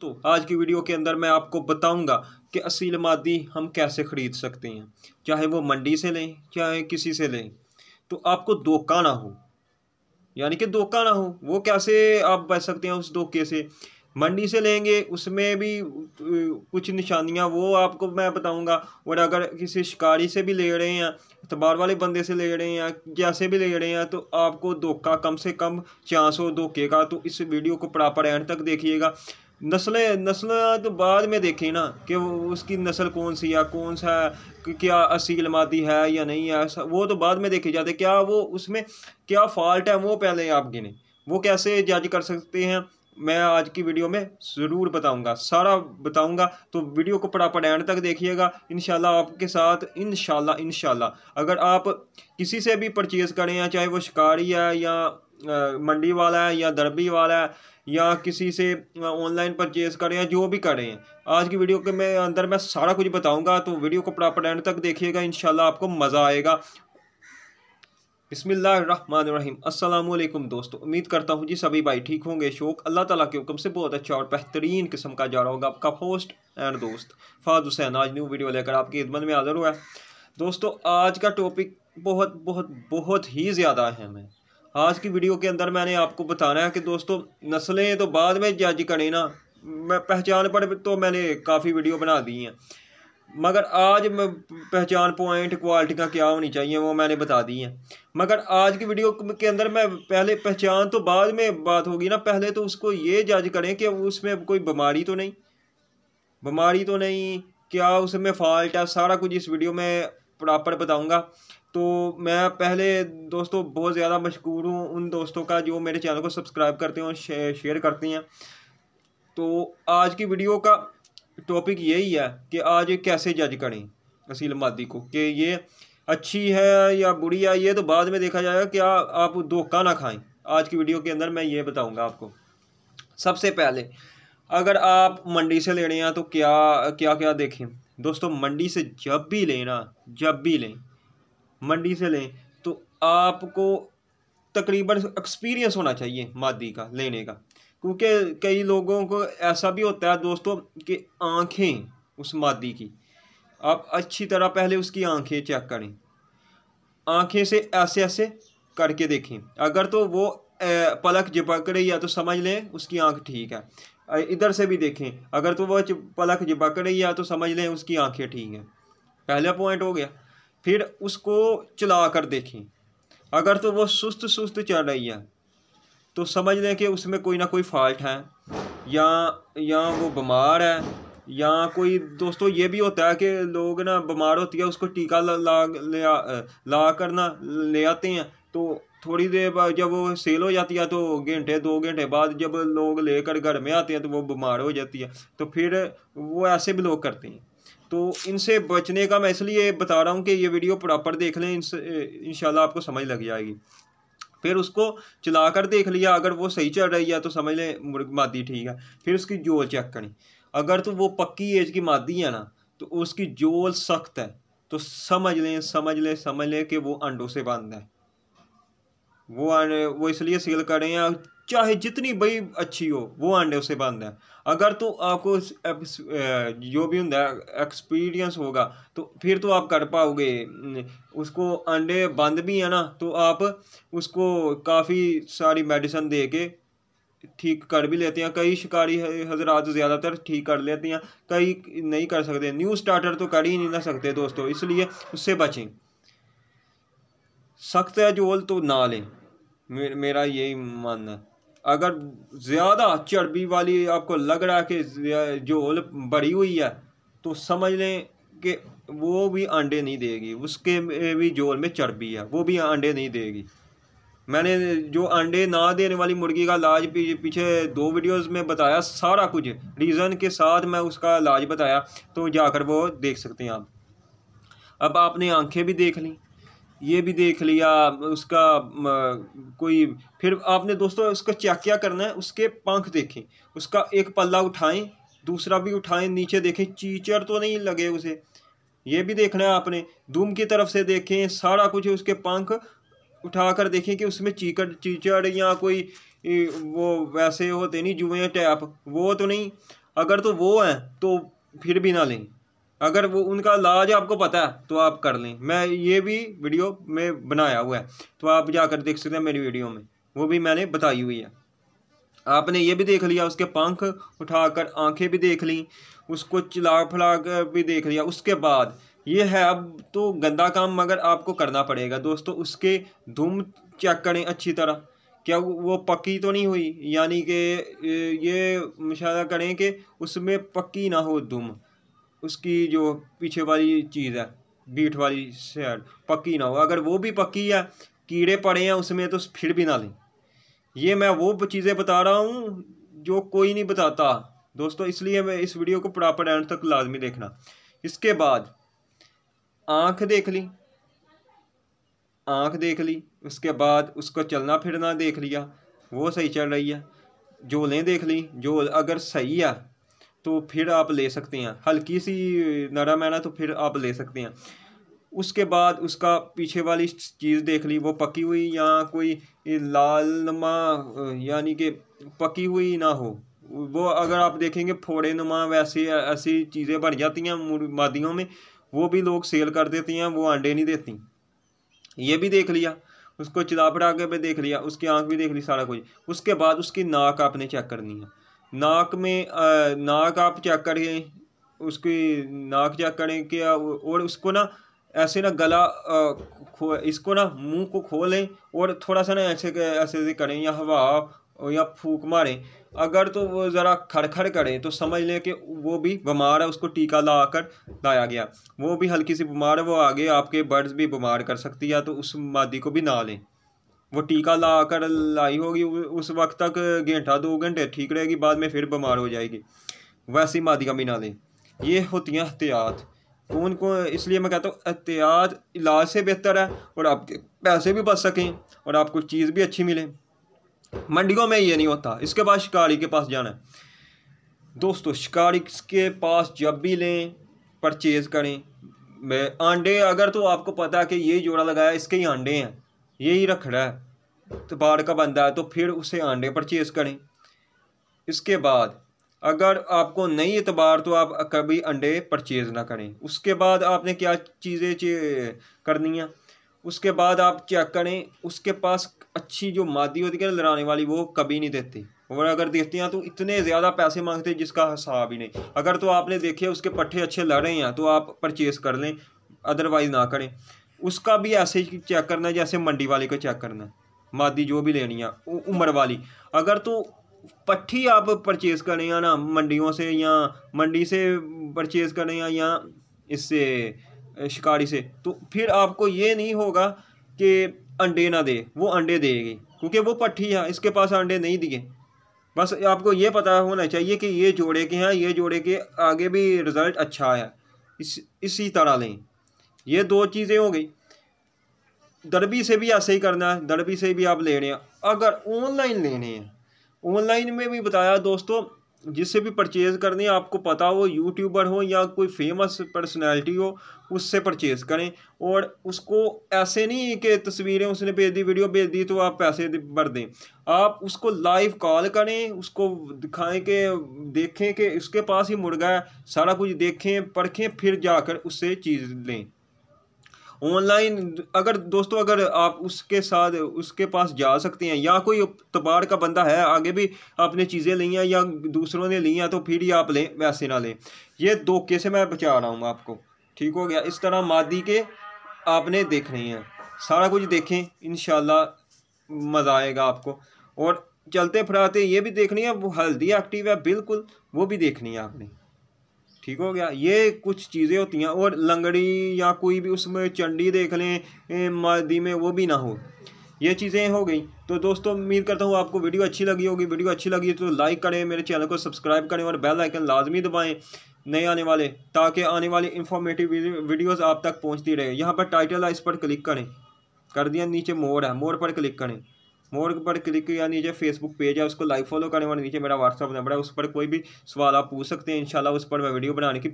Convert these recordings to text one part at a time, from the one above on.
तो आज की वीडियो के अंदर मैं आपको बताऊंगा कि असील मादी हम कैसे ख़रीद सकते हैं चाहे वो मंडी से लें चाहे किसी से लें तो आपको धोखा ना हो यानी कि धोखा ना हो वो कैसे आप बच सकते हैं उस धोखे से मंडी से लेंगे उसमें भी कुछ निशानियां वो आपको मैं बताऊंगा और अगर किसी शिकारी से भी ले रहे हैं अखबार वाले बंदे से ले रहे हैं जैसे भी ले रहे हैं तो आपको धोखा कम से कम चांस हो धोखे का तो इस वीडियो को प्रॉपर एंड तक देखिएगा नस्लें नस्लें तो बाद में देखें ना कि उसकी नस्ल कौन सी है कौन सा है क्या असील मादी है या नहीं है वो तो बाद में देखे जाते क्या वो उसमें क्या फॉल्ट है वो पहले आप गिने वो कैसे जज कर सकते हैं मैं आज की वीडियो में ज़रूर बताऊंगा सारा बताऊंगा तो वीडियो को पड़ा एंड तक देखिएगा इन आपके साथ इन शाला अगर आप किसी से भी परचेज़ करें या चाहे वो शिकारी है या मंडी वाला है या दरबी वाला है या किसी से ऑनलाइन परचेज करें या जो भी करें आज की वीडियो के मैं अंदर मैं सारा कुछ बताऊंगा तो वीडियो को प्रॉपर एंड तक देखिएगा इन आपको मज़ा आएगा रही अल्लाम दोस्तों उम्मीद करता हूँ जी सभी भाई ठीक होंगे शोक अल्लाह ताला के हुक्म से बहुत अच्छा और बेहतरीन किस्म का जा रहा होगा आपका होस्ट एंड दोस्त फाद हुसैन आज न्यू वीडियो लेकर आपकी खिदमत में हाजिर हुआ है दोस्तों आज का टॉपिक बहुत बहुत बहुत ही ज़्यादा अहम है आज की वीडियो के अंदर मैंने आपको बताना है कि दोस्तों नस्लें तो बाद में जज करें ना मैं पहचान पर तो मैंने काफ़ी वीडियो बना दी हैं मगर आज पहचान पॉइंट क्वालिटियाँ क्या होनी चाहिए वो मैंने बता दी हैं मगर आज की वीडियो के अंदर मैं पहले पहचान तो बाद में बात होगी ना पहले तो उसको ये जज करें कि उसमें कोई बीमारी तो नहीं बीमारी तो नहीं क्या उसमें फॉल्ट है सारा कुछ इस वीडियो में प्रॉपर बताऊंगा तो मैं पहले दोस्तों बहुत ज़्यादा मशहूर हूँ उन दोस्तों का जो मेरे चैनल को सब्सक्राइब करते हैं और शेयर करते हैं तो आज की वीडियो का टॉपिक यही है कि आज कैसे जज करें असील मादी को कि ये अच्छी है या बुरी है ये तो बाद में देखा जाएगा क्या आप धोखा ना खाएं आज की वीडियो के अंदर मैं ये बताऊंगा आपको सबसे पहले अगर आप मंडी से लेने हैं तो क्या क्या क्या देखें दोस्तों मंडी से जब भी लेना जब भी लें मंडी से लें तो आपको तकरीबन एक्सपीरियंस होना चाहिए मादी का लेने का क्योंकि कई लोगों को ऐसा भी होता है दोस्तों कि आँखें उस मादी की आप अच्छी तरह पहले उसकी आँखें चेक करें आँखें से ऐसे ऐसे करके देखें अगर तो वो पलक जिपक रही है तो समझ लें उसकी आँख ठीक है इधर से भी देखें अगर तो वह पलक झपक रही है तो समझ लें उसकी आँखें ठीक हैं पहला पॉइंट हो गया फिर उसको चला कर देखें अगर तो वो सुस्त सुस्त चल रही है तो समझ लें कि उसमें कोई ना कोई फॉल्ट है या या वो बीमार है या कोई दोस्तों ये भी होता है कि लोग ना बीमार होती है उसको टीका ला ला ला कर ना ले आते हैं तो थोड़ी देर बाद जब वो सेल हो जाती है तो घंटे दो घंटे बाद जब लोग लेकर घर में आते हैं तो वो बीमार हो जाती है तो फिर वो ऐसे भी लोग करते हैं तो इनसे बचने का मैं इसलिए बता रहा हूँ कि ये वीडियो प्रॉपर देख लें इन इन आपको समझ लग जाएगी फिर उसको चला कर देख लिया अगर वो सही चल रही है तो समझ लें मुर्ग मादी ठीक है फिर उसकी जोल चेक करें अगर तो वो पक्की एज की मादी है ना तो उसकी जोल सख्त है तो समझ लें समझ लें समझ लें कि वो अंडों से बंद है वो वो इसलिए सील करें या चाहे जितनी बई अच्छी हो वो अंडे उसे बंद है अगर तो आपको जो भी होंगे एक्सपीरियंस होगा तो फिर तो आप कर पाओगे उसको अंडे बंद भी है ना तो आप उसको काफ़ी सारी मेडिसिन दे के ठीक कर भी लेते हैं कई शिकारी हजरात ज़्यादातर ठीक कर लेते हैं कई नहीं कर सकते न्यू स्टार्टर तो कर ही नहीं ना सकते दोस्तों इसलिए उससे बचें सख्त है जोल तो ना लें मेरा यही मानना है अगर ज़्यादा चर्बी वाली आपको लग रहा है कि जो ओल बढ़ी हुई है तो समझ लें कि वो भी अंडे नहीं देगी उसके भी जोल में चर्बी है वो भी अंडे नहीं देगी मैंने जो अंडे ना देने वाली मुर्गी का इलाज पीछे दो वीडियोस में बताया सारा कुछ रीज़न के साथ मैं उसका इलाज बताया तो जाकर वो देख सकते हैं आप अब आपने आंखें भी देख ली ये भी देख लिया उसका कोई फिर आपने दोस्तों उसका चेक क्या करना है उसके पंख देखें उसका एक पल्ला उठाएं दूसरा भी उठाएं नीचे देखें चीचर तो नहीं लगे उसे ये भी देखना है आपने धूम की तरफ से देखें सारा कुछ उसके पंख उठा कर देखें कि उसमें चीकड़ चीचड़ या कोई वो वैसे होते नहीं जुए टैप वो तो नहीं अगर तो वो हैं तो फिर भी ना लें अगर वो उनका लाज आपको पता है तो आप कर लें मैं ये भी वीडियो में बनाया हुआ है तो आप जाकर देख सकते हैं मेरी वीडियो में वो भी मैंने बताई हुई है आपने ये भी देख लिया उसके पंख उठाकर आंखें भी देख ली उसको चिला फला कर भी देख लिया उसके बाद ये है अब तो गंदा काम मगर आपको करना पड़ेगा दोस्तों उसके धूम चेक करें अच्छी तरह क्या वो पक्की तो नहीं हुई यानी कि ये मुशाह करें कि उसमें पक्की ना हो धूम उसकी जो पीछे वाली चीज़ है बीट वाली साइड पक्की ना हो अगर वो भी पक्की है कीड़े पड़े हैं उसमें तो फिर भी ना लें ये मैं वो चीज़ें बता रहा हूँ जो कोई नहीं बताता दोस्तों इसलिए मैं इस वीडियो को प्रॉपर एंड तक लाजमी देखना इसके बाद आँख देख ली आँख देख ली उसके बाद उसको चलना फिरना देख लिया वो सही चल रही है जोलें देख ली जोल अगर सही है तो फिर आप ले सकते हैं हल्की सी नरम है ना तो फिर आप ले सकते हैं उसके बाद उसका पीछे वाली चीज़ देख ली वो पकी हुई या कोई लाल नमा यानी कि पकी हुई ना हो वो अगर आप देखेंगे फोड़े नुमा वैसे ऐसी चीज़ें बन जाती हैं मादियों में वो भी लोग सेल कर देती हैं वो अंडे नहीं देती ये भी देख लिया उसको चिदापड़ा के भी देख लिया उसकी आँख भी देख ली सारा कुछ उसके बाद उसकी नाक आपने चेक करनी है नाक में आ, नाक आप चेक करें उसकी नाक चेक करें कि और उसको ना ऐसे ना गला आ, खो इसको ना मुंह को खोलें और थोड़ा सा ना ऐसे ऐसे करें या हवा या फूक मारें अगर तो वो ज़रा खड़खड़ करें तो समझ लें कि वो भी बीमार है उसको टीका ला कर लाया गया वो भी हल्की सी बीमार है वो आगे आपके बर्ड्स भी बीमार कर सकती है तो उस मादी को भी ना लें वो टीका ला कर लाई होगी उस वक्त तक घंटा दो घंटे ठीक रहेगी बाद में फिर बीमार हो जाएगी वैसी मादी का ना लें ये होती हैं एहतियात कौन को इसलिए मैं कहता हूँ एहतियात इलाज से बेहतर है और आपके पैसे भी बच सकें और आपको चीज़ भी अच्छी मिले मंडियों में ये नहीं होता इसके बाद शिकारी के पास जाना है दोस्तों शिकारी के पास जब भी लें परचेज़ करें अंडे अगर तो आपको पता है कि ये जोड़ा लगाया इसके ही अंडे हैं यही रखना है तो बाढ़ का बंदा है तो फिर उसे अंडे परचेज़ करें इसके बाद अगर आपको नहीं एतबार तो आप कभी अंडे परचेज़ ना करें उसके बाद आपने क्या चीज़ें करनी है उसके बाद आप चेक करें उसके पास अच्छी जो मादी होती है लड़ाने वाली वो कभी नहीं देती और अगर देखते हैं तो इतने ज़्यादा पैसे मांगते हैं जिसका हिसाब ही नहीं अगर तो आपने देखे उसके पट्ठे अच्छे लड़ रहे हैं तो आप परचेज़ कर लें अदरवाइज़ ना करें उसका भी ऐसे ही चेक करना है जैसे मंडी वाले को चेक करना है मादी जो भी लेनी है उम्र वाली अगर तो पट्टी आप परचेज़ करें या ना मंडियों से या मंडी से परचेज़ करें या, या इससे शिकारी से तो फिर आपको ये नहीं होगा कि अंडे ना दे वो अंडे देगी क्योंकि वो पट्टी है इसके पास अंडे नहीं दिए बस आपको ये पता होना चाहिए कि ये जोड़े के हैं ये जोड़े के आगे भी रिज़ल्ट अच्छा है इस इसी तरह लें ये दो चीज़ें हो गई दरबी से भी ऐसे ही करना है दरबी से भी आप ले रहे हैं अगर ऑनलाइन लेने हैं ऑनलाइन में भी बताया दोस्तों जिससे भी परचेज़ करने है आपको पता हो यूट्यूबर हो या कोई फेमस पर्सनैलिटी हो उससे परचेज़ करें और उसको ऐसे नहीं कि तस्वीरें उसने भेज दी वीडियो भेज दी तो आप पैसे भर दें आप उसको लाइव कॉल करें उसको दिखाएं कि देखें कि उसके पास ही मुर्गा है सारा कुछ देखें परखें फिर जाकर उससे चीज़ लें ऑनलाइन अगर दोस्तों अगर आप उसके साथ उसके पास जा सकते हैं या कोई तबाड़ का बंदा है आगे भी आपने चीज़ें ली हैं या दूसरों ने ली हैं तो फिर ही आप लें वैसे ना लें ये धोखे से मैं बचा रहा हूँ आपको ठीक हो गया इस तरह मादी के आपने रही हैं सारा कुछ देखें इन मज़ा आएगा आपको और चलते फिराते ये भी देखनी है वो हल्दी एक्टिव है बिल्कुल वो भी देखनी है आपने ठीक हो गया ये कुछ चीज़ें होती हैं और लंगड़ी या कोई भी उसमें चंडी देख लें मादी में वो भी ना हो ये चीज़ें हो गई तो दोस्तों उम्मीद करता हूँ आपको वीडियो अच्छी लगी होगी वीडियो अच्छी लगी तो लाइक करें मेरे चैनल को सब्सक्राइब करें और बेल आइकन लाजमी दबाएं नए आने वाले ताकि आने वाली इन्फॉर्मेटिव वीडियोस आप तक पहुँचती रहे यहाँ पर टाइटल है इस पर क्लिक करें कर दिया नीचे मोड़ है मोड़ पर क्लिक करें मोर पर क्लिक किया नीचे फेसबुक पेज है उसको लाइक फॉलो करें और नीचे मेरा व्हाट्सअप नंबर है उस पर कोई भी सवाल आप पूछ सकते हैं इंशाल्लाह उस पर मैं वीडियो बनाने की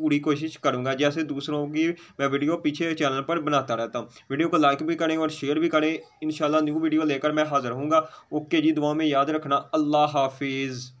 पूरी कोशिश करूंगा जैसे दूसरों की मैं वीडियो पीछे चैनल पर बनाता रहता हूँ वीडियो को लाइक भी करें और शेयर भी करें इंशाल्लाह न्यू वीडियो लेकर मैं हाजिर हूंगा ओके जी दुआ में याद रखना अल्लाह हाफिज़